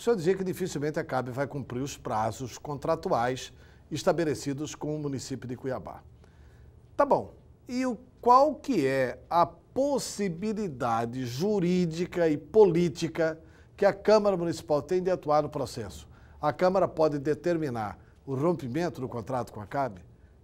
O senhor dizia que dificilmente a CAB vai cumprir os prazos contratuais estabelecidos com o município de Cuiabá. Tá bom. E o, qual que é a possibilidade jurídica e política que a Câmara Municipal tem de atuar no processo? A Câmara pode determinar o rompimento do contrato com a CAB?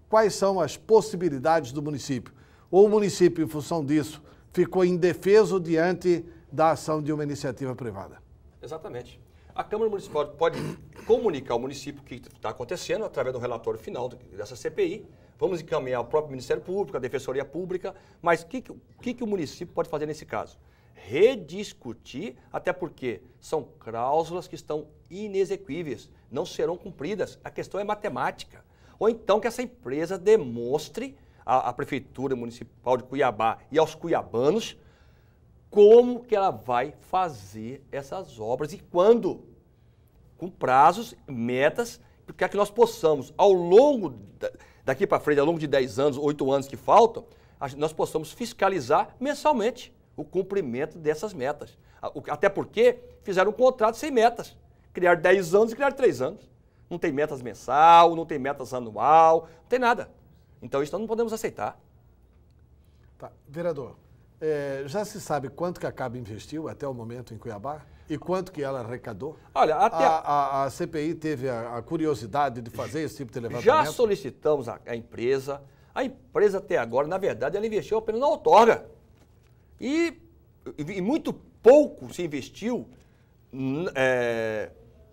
Quais são as possibilidades do município? Ou o município, em função disso, ficou indefeso diante da ação de uma iniciativa privada? Exatamente. A Câmara Municipal pode comunicar ao município o que está acontecendo através do relatório final dessa CPI. Vamos encaminhar o próprio Ministério Público, a Defensoria Pública, mas o que, que, que o município pode fazer nesse caso? rediscutir, até porque são cláusulas que estão inexequíveis, não serão cumpridas. A questão é matemática. Ou então que essa empresa demonstre à, à Prefeitura Municipal de Cuiabá e aos cuiabanos como que ela vai fazer essas obras e quando, com prazos, metas, para que nós possamos, ao longo daqui para frente, ao longo de 10 anos, 8 anos que faltam, nós possamos fiscalizar mensalmente o cumprimento dessas metas. Até porque fizeram um contrato sem metas. Criar 10 anos e criar 3 anos. Não tem metas mensal, não tem metas anual, não tem nada. Então isso nós não podemos aceitar. Tá. Vereador, é, já se sabe quanto que a CAB investiu até o momento em Cuiabá? E quanto que ela arrecadou? Olha, até a, a, a CPI teve a, a, curiosidade de fazer esse tipo de levantamento? Já solicitamos a, empresa. A empresa até agora, na verdade, ela investiu apenas na outorga. E, e muito pouco se investiu é,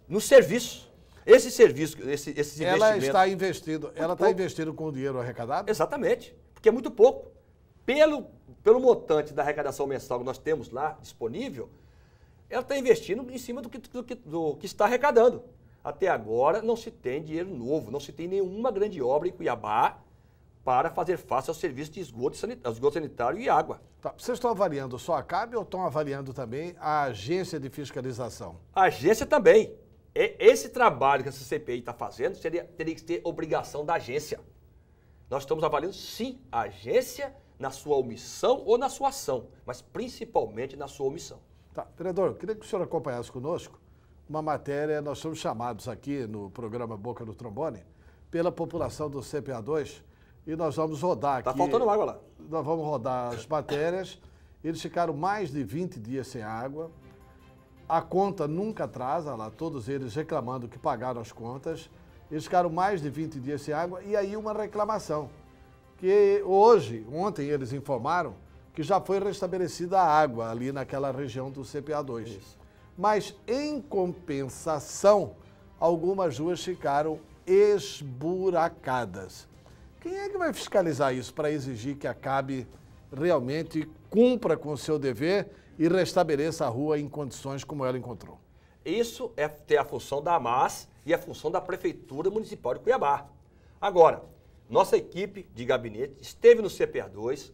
no serviço. Esse serviço, esse, investimentos está investido ela está investindo com o dinheiro arrecadado? Exatamente, porque é muito pouco pelo, pelo montante da arrecadação mensal que nós temos lá disponível, ela está investindo em cima do que, do, que, do que está arrecadando. Até agora não se tem dinheiro novo, não se tem nenhuma grande obra em Cuiabá para fazer face ao serviço de esgoto sanitário, esgoto sanitário e água. Tá. Vocês estão avaliando só a CAB ou estão avaliando também a agência de fiscalização? A agência também. esse trabalho que essa CPI está fazendo seria, teria que ter obrigação da agência. Nós estamos avaliando, sim, a agência na sua omissão ou na sua ação, mas principalmente na sua omissão. Tá, vereador, eu queria que o senhor acompanhasse conosco uma matéria, nós somos chamados aqui no programa Boca do Trombone pela população do CPA2 e nós vamos rodar tá aqui. Tá faltando água lá. Nós vamos rodar as matérias. Eles ficaram mais de 20 dias sem água. A conta nunca atrasa, lá todos eles reclamando que pagaram as contas. Eles ficaram mais de 20 dias sem água e aí uma reclamação que hoje, ontem eles informaram que já foi restabelecida a água ali naquela região do CPA2. Isso. Mas, em compensação, algumas ruas ficaram esburacadas. Quem é que vai fiscalizar isso para exigir que acabe realmente cumpra com o seu dever e restabeleça a rua em condições como ela encontrou? Isso é ter a função da AMAS e a função da Prefeitura Municipal de Cuiabá. Agora, nossa equipe de gabinete esteve no CPA2.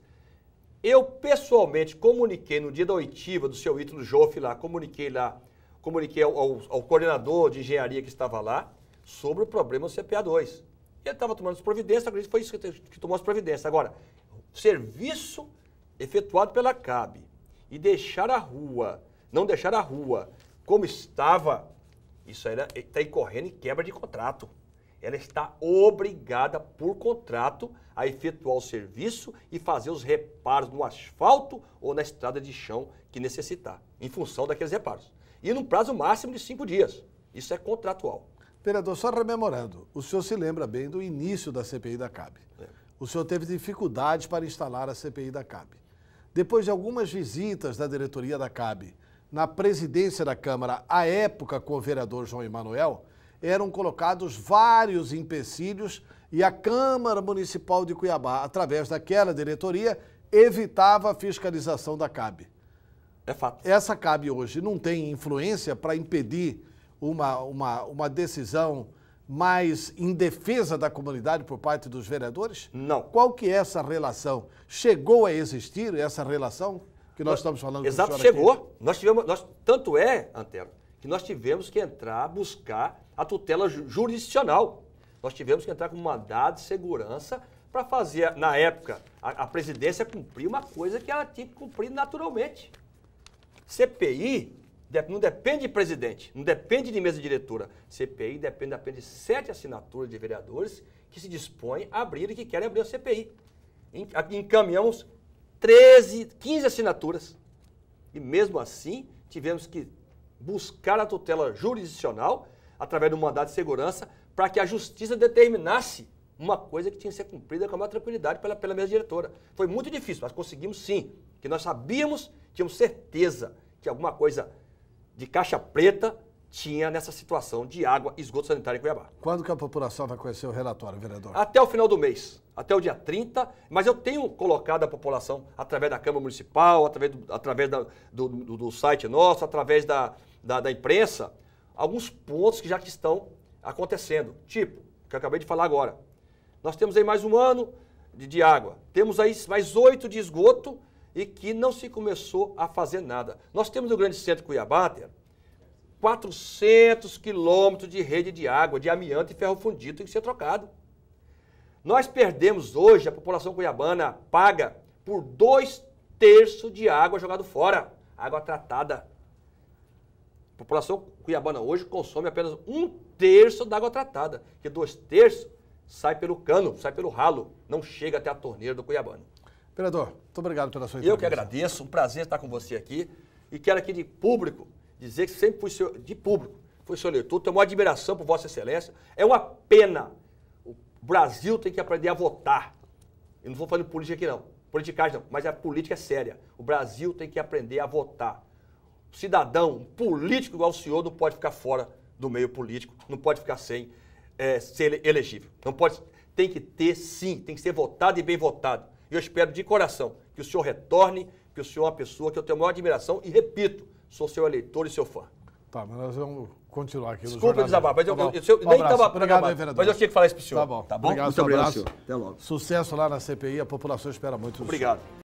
Eu pessoalmente comuniquei no dia da oitiva do seu Ítalo Joff lá, comuniquei lá, comuniquei ao, ao, ao, coordenador de engenharia que estava lá sobre o problema do CPA2. Ele estava tomando as providências, acredito que foi isso que, que tomou as providências. Agora, serviço efetuado pela CAB e deixar a rua, não deixar a rua como estava, isso tá aí está incorrendo em quebra de contrato ela está obrigada por contrato a efetuar o serviço e fazer os reparos no asfalto ou na estrada de chão que necessitar, em função daqueles reparos. E num prazo máximo de cinco dias. Isso é contratual. Vereador, só rememorando, o senhor se lembra bem do início da CPI da CAB. É. O senhor teve dificuldades para instalar a CPI da CAB. Depois de algumas visitas da diretoria da CAB na presidência da Câmara, à época com o vereador João Emanuel, eram colocados vários empecilhos e a Câmara Municipal de Cuiabá, através daquela diretoria, evitava a fiscalização da CAB. É fato. Essa CAB hoje não tem influência para impedir uma, uma, uma decisão mais em defesa da comunidade por parte dos vereadores? Não. Qual que é essa relação? Chegou a existir essa relação que nós estamos falando? Exato, chegou. Aqui? Nós tivemos, nós, tanto é, Antero, que nós tivemos que entrar, buscar a tutela jurisdicional. Nós tivemos que entrar com mandado de segurança para fazer, na época, a, a, presidência cumprir uma coisa que ela tinha que cumprir naturalmente. CPI não depende de presidente, não depende de mesa diretora. CPI depende apenas de sete assinaturas de vereadores que se dispõem a abrir e que querem abrir a CPI. Encaminhamos 13, 15 assinaturas. E mesmo assim, tivemos que buscar a tutela jurisdicional através do mandado de segurança para que a justiça determinasse uma coisa que tinha que ser cumprida com a maior tranquilidade pela, pela mesa diretora. Foi muito difícil, mas conseguimos sim, que nós sabíamos, tínhamos certeza que alguma coisa de caixa preta tinha nessa situação de água e esgoto sanitário em Cuiabá. Quando que a população vai conhecer o relatório, vereador? Até o final do mês, até o dia 30, mas eu tenho colocado a população através da Câmara Municipal, através do, através da, do, do, do site nosso, através da, da, da imprensa alguns pontos que já estão acontecendo. Tipo, que eu acabei de falar agora. Nós temos aí mais um ano de, de água. Temos aí mais oito de esgoto e que não se começou a fazer nada. Nós temos no grande centro Cuiabá, 400 quilômetros de rede de água, de amianto e ferro fundido tem que ser trocado. Nós perdemos hoje, a população cuiabana paga por dois terços de água jogada fora, água tratada. A população cuiabana hoje consome apenas um terço da água tratada, que dois terços sai pelo cano, sai pelo ralo, não chega até a torneira do cuiabano. Vereador, muito obrigado pela sua entrevista. Eu que agradeço, um prazer estar com você aqui e quero aqui de público dizer que sempre fui seu, de público, fui seu leitor, tenho uma admiração por Vossa Excelência. É uma pena. O Brasil tem que aprender a votar. Eu não vou falando política aqui não, politicagem não, mas a política é séria. O Brasil tem que aprender a votar cidadão, político igual o senhor não pode ficar fora do meio político, não pode ficar sem é, ser elegível. Não pode, tem que ter sim, tem que ser votado e bem votado. E eu espero de coração que o senhor retorne, que o senhor é uma pessoa que eu tenho a maior admiração e repito, sou seu eleitor e seu fã. Tá, mas nós vamos continuar aqui Desculpa desabar, mas eu, tá eu, eu, eu tá um nem estava programado, mas eu tinha que falar isso para o tá senhor. Tá bom. Tá bom? Obrigado, muito um abraço. Senhor. Até logo. Sucesso lá na CPI, a população espera muito. Obrigado.